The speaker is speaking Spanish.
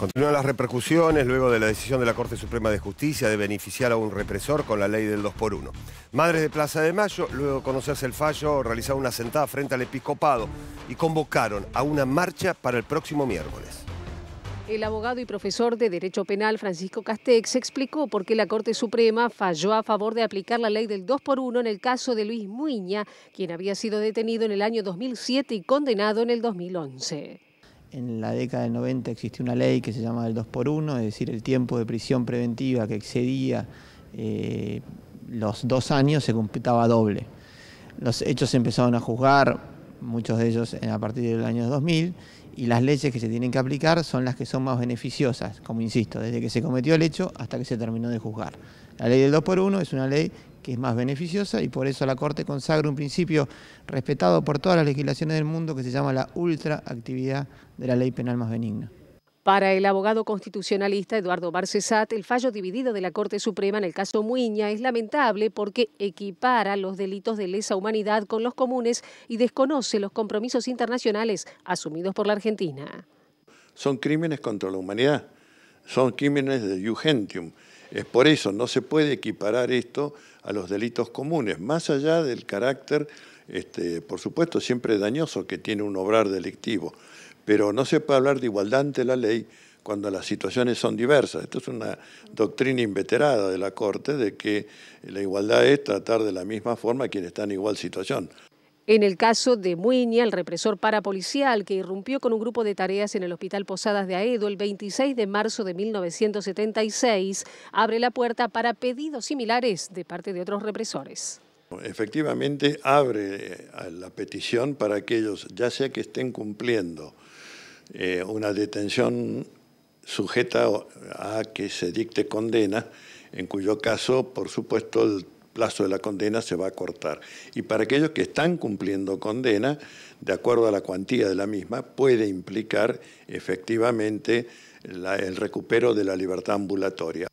Continúan las repercusiones luego de la decisión de la Corte Suprema de Justicia de beneficiar a un represor con la ley del 2 por 1 Madres de Plaza de Mayo, luego de conocerse el fallo, realizaron una sentada frente al episcopado y convocaron a una marcha para el próximo miércoles. El abogado y profesor de Derecho Penal Francisco Castex explicó por qué la Corte Suprema falló a favor de aplicar la ley del 2 por 1 en el caso de Luis Muña, quien había sido detenido en el año 2007 y condenado en el 2011 en la década del 90 existió una ley que se llama el 2x1, es decir, el tiempo de prisión preventiva que excedía eh, los dos años se computaba doble. Los hechos se empezaron a juzgar muchos de ellos eh, a partir del año 2000, y las leyes que se tienen que aplicar son las que son más beneficiosas, como insisto, desde que se cometió el hecho hasta que se terminó de juzgar. La ley del 2 por 1 es una ley que es más beneficiosa y por eso la Corte consagra un principio respetado por todas las legislaciones del mundo que se llama la ultraactividad de la ley penal más benigna. Para el abogado constitucionalista Eduardo Barcesat, el fallo dividido de la Corte Suprema en el caso Muiña es lamentable porque equipara los delitos de lesa humanidad con los comunes y desconoce los compromisos internacionales asumidos por la Argentina. Son crímenes contra la humanidad, son crímenes de jugentium. Es por eso no se puede equiparar esto a los delitos comunes, más allá del carácter, este, por supuesto, siempre dañoso que tiene un obrar delictivo pero no se puede hablar de igualdad ante la ley cuando las situaciones son diversas. Esto es una doctrina inveterada de la Corte de que la igualdad es tratar de la misma forma a quien está en igual situación. En el caso de Muña, el represor parapolicial que irrumpió con un grupo de tareas en el Hospital Posadas de Aedo el 26 de marzo de 1976, abre la puerta para pedidos similares de parte de otros represores. Efectivamente, abre eh, la petición para aquellos, ya sea que estén cumpliendo eh, una detención sujeta a que se dicte condena, en cuyo caso, por supuesto, el plazo de la condena se va a cortar. Y para aquellos que están cumpliendo condena, de acuerdo a la cuantía de la misma, puede implicar efectivamente el recupero de la libertad ambulatoria.